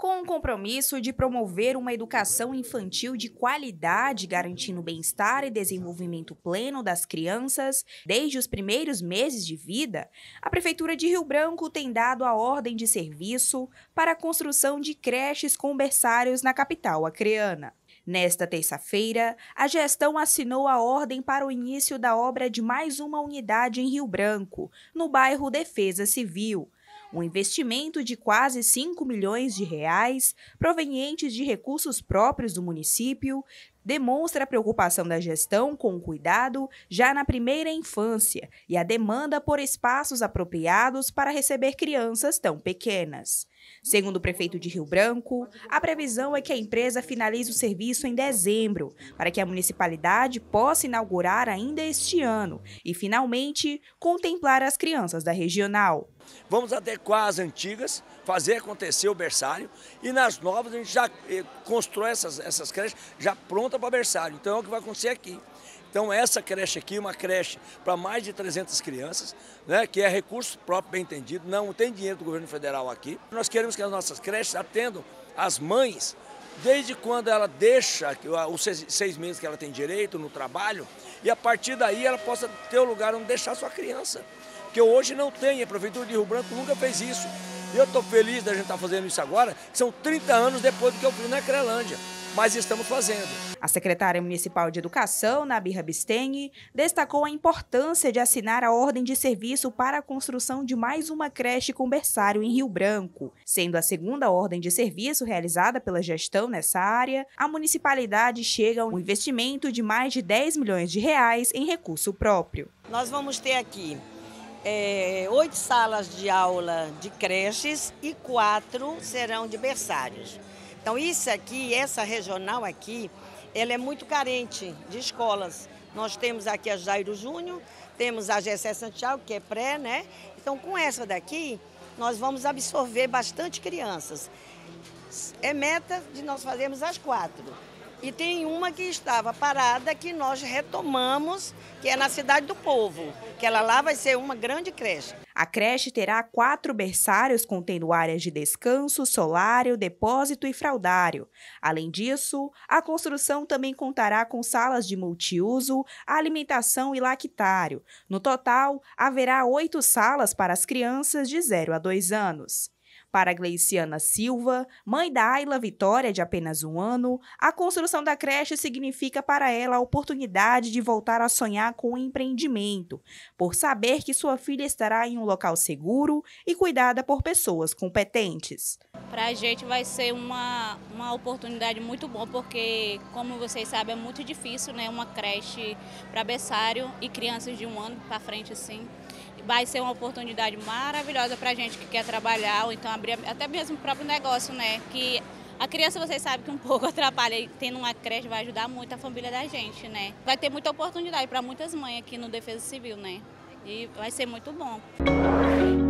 com o compromisso de promover uma educação infantil de qualidade, garantindo bem-estar e desenvolvimento pleno das crianças desde os primeiros meses de vida, a Prefeitura de Rio Branco tem dado a ordem de serviço para a construção de creches com berçários na capital acreana. Nesta terça-feira, a gestão assinou a ordem para o início da obra de mais uma unidade em Rio Branco, no bairro Defesa Civil, um investimento de quase 5 milhões de reais, provenientes de recursos próprios do município, demonstra a preocupação da gestão com o cuidado já na primeira infância e a demanda por espaços apropriados para receber crianças tão pequenas. Segundo o prefeito de Rio Branco, a previsão é que a empresa finalize o serviço em dezembro, para que a municipalidade possa inaugurar ainda este ano e, finalmente, contemplar as crianças da regional. Vamos adequar as antigas, fazer acontecer o berçário e nas novas a gente já eh, constrói essas, essas creches já pronta para o berçário. Então é o que vai acontecer aqui. Então essa creche aqui é uma creche para mais de 300 crianças, né, que é recurso próprio, bem entendido, não tem dinheiro do governo federal aqui. Nós queremos que as nossas creches atendam as mães desde quando ela deixa os seis meses que ela tem direito no trabalho e a partir daí ela possa ter o um lugar onde deixar sua criança, que hoje não tem, a Prefeitura de Rio Branco nunca fez isso. eu estou feliz da gente estar tá fazendo isso agora, são 30 anos depois do que eu fiz na Crelândia mas estamos fazendo. A secretária municipal de Educação, Nabirra Bisteng, destacou a importância de assinar a ordem de serviço para a construção de mais uma creche com berçário em Rio Branco. Sendo a segunda ordem de serviço realizada pela gestão nessa área, a municipalidade chega a um investimento de mais de 10 milhões de reais em recurso próprio. Nós vamos ter aqui é, oito salas de aula de creches e quatro serão de berçários. Então, isso aqui, essa regional aqui, ela é muito carente de escolas. Nós temos aqui a Jairo Júnior, temos a Gessé Santiago, que é pré, né? Então, com essa daqui, nós vamos absorver bastante crianças. É meta de nós fazermos as quatro. E tem uma que estava parada que nós retomamos, que é na Cidade do Povo, que ela lá vai ser uma grande creche. A creche terá quatro berçários contendo áreas de descanso, solário, depósito e fraldário. Além disso, a construção também contará com salas de multiuso, alimentação e lactário. No total, haverá oito salas para as crianças de 0 a 2 anos. Para Gleiciana Silva, mãe da Ayla Vitória, de apenas um ano, a construção da creche significa para ela a oportunidade de voltar a sonhar com o empreendimento, por saber que sua filha estará em um local seguro e cuidada por pessoas competentes. Para a gente vai ser uma, uma oportunidade muito boa, porque, como vocês sabem, é muito difícil né, uma creche para berçário e crianças de um ano para frente assim vai ser uma oportunidade maravilhosa para a gente que quer trabalhar ou então abrir até mesmo o próprio negócio, né? Que a criança, vocês sabem que um pouco atrapalha e tendo uma creche vai ajudar muito a família da gente, né? Vai ter muita oportunidade para muitas mães aqui no Defesa Civil, né? E vai ser muito bom.